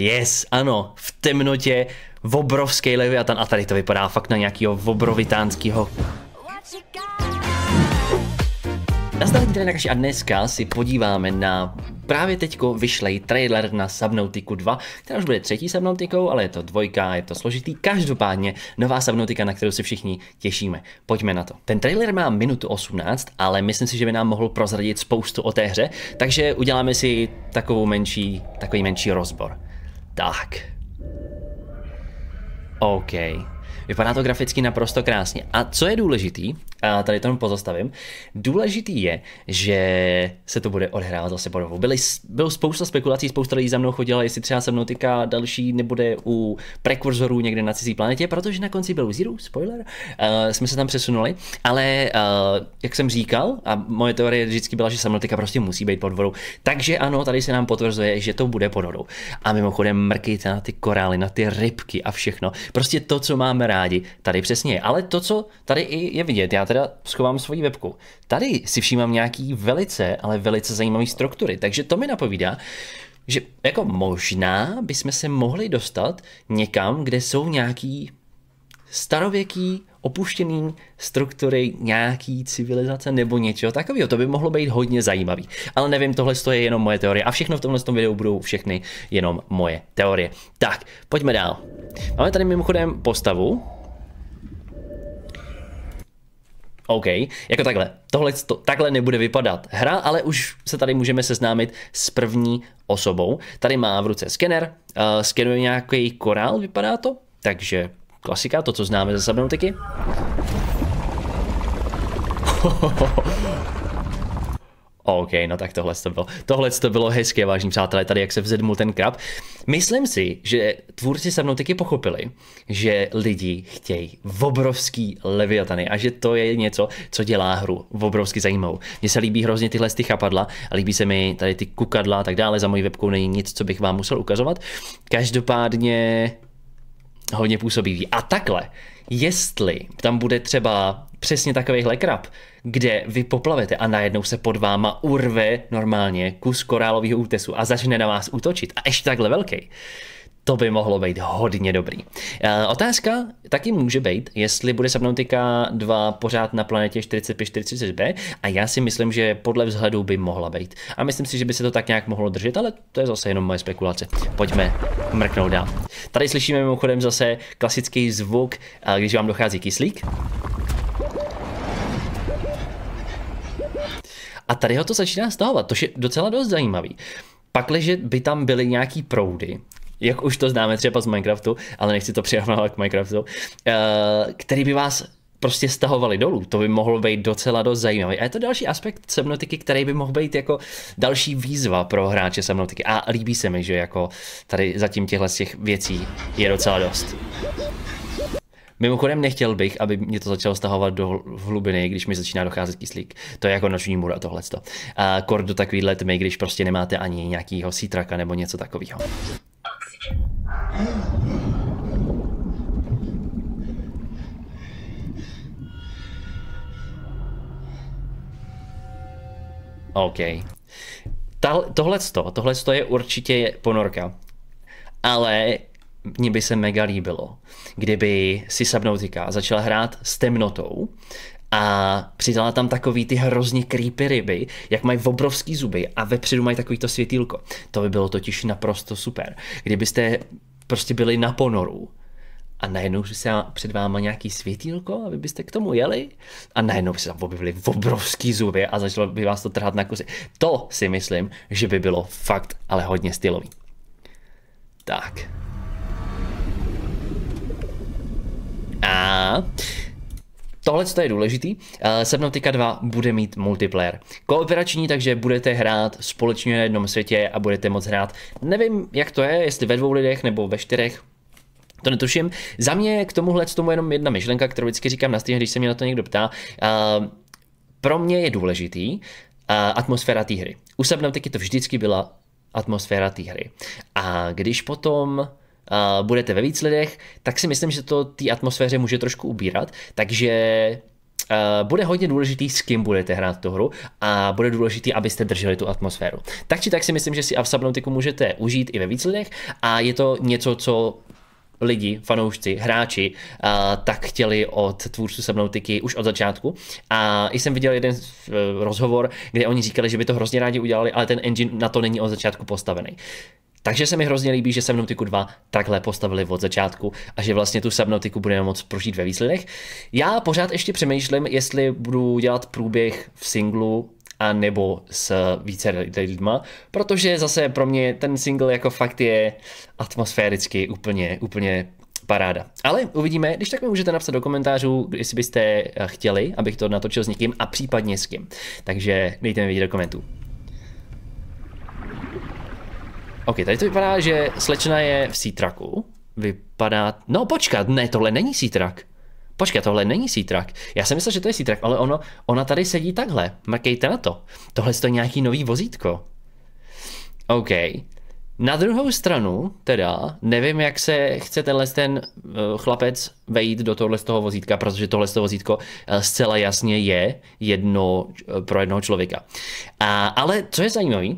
Yes, ano, v temnotě, v obrovské leviatan a tady to vypadá fakt na nějakého obrovitánského. tady Dragaši a dneska si podíváme na právě teďko vyšlej trailer na Subnautiku 2, která už bude třetí Subnautikou, ale je to dvojka, je to složitý. Každopádně nová Subnautika, na kterou se všichni těšíme. Pojďme na to. Ten trailer má minutu 18, ale myslím si, že by nám mohl prozradit spoustu o té hře, takže uděláme si takovou menší, takový menší rozbor. Dark. Okay. Vypadá to graficky naprosto krásně. A co je důležitý, a tady to pozastavím, důležitý je, že se to bude odhrávat zase podobu. Byly, bylo spousta spekulací, spousta lidí za mnou chodila, jestli třeba se mnou teďka další nebude u prekurzorů někde na cizí planetě, protože na konci byl Zero, spoiler, uh, jsme se tam přesunuli, ale uh, jak jsem říkal, a moje teorie vždycky byla, že samotika prostě musí být pod vodou, takže ano, tady se nám potvrzuje, že to bude pod vodou. A mimochodem mrkejte na ty korály, na ty rybky a všechno. Prostě to, co máme rádi, kamarádi, tady přesně. Ale to, co tady i je vidět, já teda schovám svoji webku. Tady si všímám nějaký velice, ale velice zajímavý struktury, takže to mi napovídá, že jako možná bychom se mohli dostat někam, kde jsou nějaký starověký opuštěný struktury nějaký civilizace nebo něčeho takového. To by mohlo být hodně zajímavý. Ale nevím, tohle je jenom moje teorie. A všechno v tomhle tom videu budou všechny jenom moje teorie. Tak, pojďme dál. Máme tady mimochodem postavu, OK, jako takhle, tohle to, takhle nebude vypadat hra, ale už se tady můžeme seznámit s první osobou. Tady má v ruce skener, uh, skenuje nějaký korál, vypadá to, takže Klasika, to co známe ze sabenotiky. OK, no tak tohle to bylo. Tohle to bylo hezké, vážní přátelé, tady jak se vzedmul ten krab. Myslím si, že tvůrci se mnou taky pochopili, že lidi chtějí obrovský leviatany a že to je něco, co dělá hru obrovsky zajímavou. Mně se líbí hrozně tyhle ty chapadla a líbí se mi tady ty kukadla a tak dále. Za mojí webkou není nic, co bych vám musel ukazovat. Každopádně hodně působivý. A takhle, jestli tam bude třeba přesně takovýhle krab, kde vy poplavete a najednou se pod váma urve normálně kus korálového útesu a začne na vás útočit a ještě takhle velký, to by mohlo být hodně dobrý. Eh, otázka taky může být, jestli bude Subnautica 2 pořád na planetě 4546b a já si myslím, že podle vzhledu by mohla být. A myslím si, že by se to tak nějak mohlo držet, ale to je zase jenom moje spekulace. Pojďme mrknout dál. Tady slyšíme mimochodem zase klasický zvuk, eh, když vám dochází kyslík. A tady ho to začíná stahovat, to je docela dost zajímavý. Pakliže by tam byly nějaký proudy, jak už to známe třeba z Minecraftu, ale nechci to přirovnávat k Minecraftu, eh, který by vás prostě stahovali dolů. To by mohlo být docela dost zajímavý. A je to další aspekt semnotiky, který by mohl být jako další výzva pro hráče semnotiky. A líbí se mi, že jako tady zatím těchhle z těch věcí je docela dost. Mimochodem nechtěl bych, aby mě to začalo stahovat do hlubiny, když mi začíná docházet kyslík. To je jako noční můra tohleto. A kor do takovýhle tmy, když prostě nemáte ani nějakýho sítraka nebo něco takového. OK. Tohle to, to je určitě ponorka. Ale mně by se mega líbilo, kdyby si Subnautica začala hrát s temnotou a přidala tam takový ty hrozně creepy ryby, jak mají obrovský zuby a vepředu mají takovýto světýlko. To by bylo totiž naprosto super. Kdybyste prostě byli na ponoru a najednou se před váma nějaký světýlko a vy byste k tomu jeli a najednou by se tam objevily obrovský zuby a začalo by vás to trhat na kusy. To si myslím, že by bylo fakt ale hodně stylový. Tak. A Tohle je důležitý. Eh, Subnautica 2 bude mít multiplayer. Kooperační, takže budete hrát společně na jednom světě a budete moc hrát. Nevím, jak to je, jestli ve dvou lidech nebo ve čtyřech, to netuším. Za mě k tomuhle k tomu jenom jedna myšlenka, kterou vždycky říkám na Steam, když se mě na to někdo ptá. Uh, pro mě je důležitý uh, atmosféra té hry. U Subnautiky to vždycky byla atmosféra té hry. A když potom budete ve víc lidech, tak si myslím, že to té atmosféře může trošku ubírat, takže eh, bude hodně důležitý, s kým budete hrát tu hru a bude důležitý, abyste drželi tu atmosféru. Tak či tak si myslím, že si Subnautiku můžete užít i ve víc lidech a je to něco, co lidi, fanoušci, hráči, eh, tak chtěli od tvůrců Subnautiky už od začátku. A i jsem viděl jeden eh, rozhovor, kde oni říkali, že by to hrozně rádi udělali, ale ten engine na to není od začátku postavený. Takže se mi hrozně líbí, že Subnautiku 2 takhle postavili od začátku a že vlastně tu Subnautiku budeme moc prožít ve výsledech. Já pořád ještě přemýšlím, jestli budu dělat průběh v singlu a nebo s více lidma, protože zase pro mě ten single jako fakt je atmosféricky úplně, úplně paráda. Ale uvidíme, když tak mi můžete napsat do komentářů, jestli byste chtěli, abych to natočil s někým a případně s kým. Takže dejte mi vědět do komentů. OK, tady to vypadá, že slečna je v sítraku. Vypadá... No počkat, ne, tohle není sítrak. Počkat, tohle není sítrak. Já jsem myslel, že to je sítrak, ale ono, ona tady sedí takhle. Makejte na to. Tohle je to nějaký nový vozítko. OK. Na druhou stranu, teda, nevím, jak se chce tenhle ten eh, chlapec vejít do tohle z toho vozítka, protože tohle z toho vozítko eh, zcela jasně je jedno eh, pro jednoho člověka. A, ale co je zajímavé,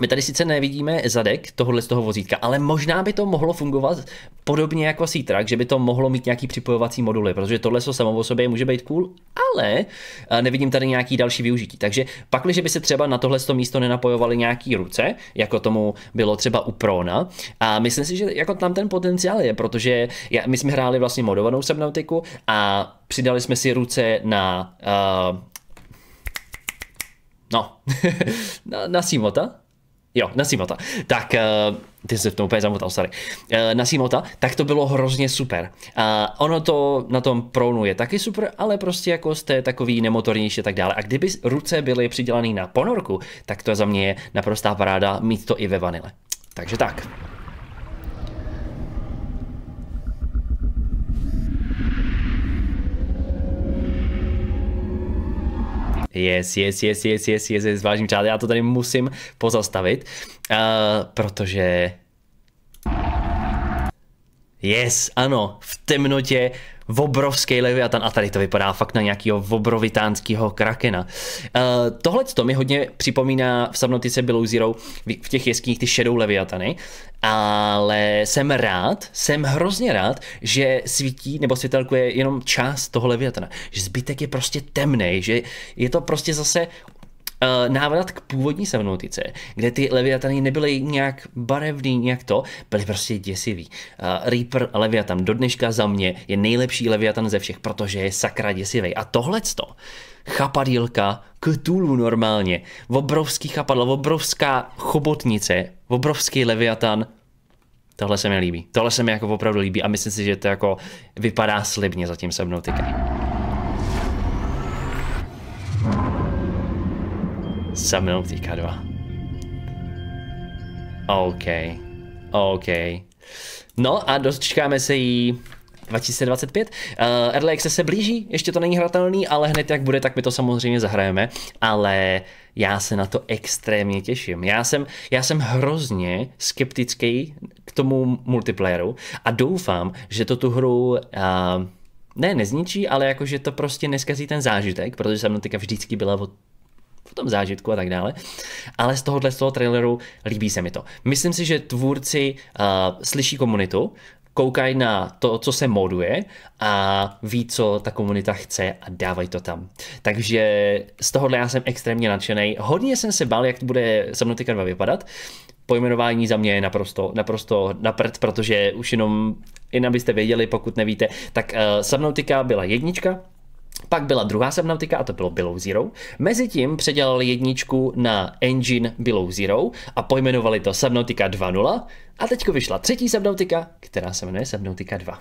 my tady sice nevidíme zadek tohohle z toho vozítka, ale možná by to mohlo fungovat podobně jako c že by to mohlo mít nějaký připojovací moduly, protože tohle so samo o sobě může být cool, ale nevidím tady nějaký další využití. Takže pak, když by se třeba na tohle místo nenapojovaly nějaký ruce, jako tomu bylo třeba u Prona, a myslím si, že jako tam ten potenciál je, protože já, my jsme hráli vlastně modovanou Subnautiku a přidali jsme si ruce na uh, no, na, na Simota, Jo, Nasimota. Tak, uh, ty se v tom úplně zamotal, sorry. Uh, eh, Nasimota, tak to bylo hrozně super. Uh, ono to na tom pronu je taky super, ale prostě jako jste takový nemotornější a tak dále. A kdyby ruce byly přidělané na ponorku, tak to za mě je naprostá paráda mít to i ve vanile. Takže tak. Yes, yes, yes, yes, yes, yes, yes, vážím přátelé, já to tady musím pozastavit, uh, protože... Yes, ano, v temnotě obrovský levy a, a tady to vypadá fakt na nějakého obrovitánského krakena. Uh, Tohle to mi hodně připomíná v Subnautice Below Zero v těch jeskyních ty Shadow Leviatany, ale jsem rád, jsem hrozně rád, že svítí nebo světelkuje jenom část toho Leviatana, že zbytek je prostě temný, že je to prostě zase Eh, návrat k původní semnotice, kde ty leviatany nebyly nějak barevný, nějak to, byly prostě děsivý. Uh, Reaper leviatan do dneška za mě je nejlepší leviatan ze všech, protože je sakra děsivý. A tohleto, chapadílka k tůlu normálně, obrovský chapadlo, obrovská chobotnice, obrovský leviatan, Tohle se mi líbí. Tohle se mi jako opravdu líbí a myslím si, že to jako vypadá slibně za tím semnotikem. Sammelung Tikadua. OK. OK. No a dočkáme se jí 2025. Uh, eh, early access se blíží, ještě to není hratelný, ale hned jak bude, tak my to samozřejmě zahrajeme. Ale já se na to extrémně těším. Já jsem, já jsem hrozně skeptický k tomu multiplayeru a doufám, že to tu hru uh, ne nezničí, ale jakože to prostě neskazí ten zážitek, protože jsem teďka vždycky byla o v tom zážitku a tak dále. Ale z tohohle z toho traileru líbí se mi to. Myslím si, že tvůrci uh, slyší komunitu, koukají na to, co se moduje a ví, co ta komunita chce a dávají to tam. Takže z tohohle já jsem extrémně nadšený. Hodně jsem se bál, jak to bude Subnautica 2 vypadat. Pojmenování za mě je naprosto, naprosto na prd, protože už jenom, jen abyste věděli, pokud nevíte, tak uh, eh, Subnautica byla jednička, pak byla druhá subnautika a to bylo Below Zero. Mezitím předělali jedničku na engine Below Zero a pojmenovali to Subnautica 2.0 a teď vyšla třetí subnautika, která se jmenuje Subnautica 2.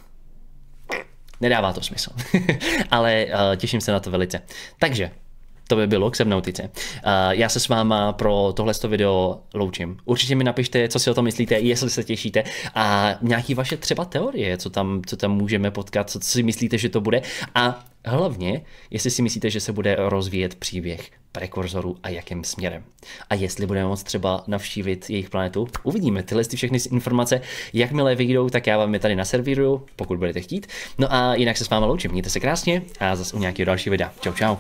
Nedává to smysl, ale uh, těším se na to velice. Takže, to by bylo k Subnautice. Uh, já se s váma pro tohle video loučím. Určitě mi napište, co si o tom myslíte, jestli se těšíte a nějaký vaše třeba teorie, co tam, co tam můžeme potkat, co si myslíte, že to bude a Hlavně, jestli si myslíte, že se bude rozvíjet příběh prekurzorů a jakým směrem. A jestli budeme moct třeba navštívit jejich planetu, uvidíme tyhle ty všechny informace. Jakmile vyjdou, tak já vám je tady naservíruju, pokud budete chtít. No a jinak se s vámi loučím, mějte se krásně a zase u nějakého dalšího videa. Čau, čau.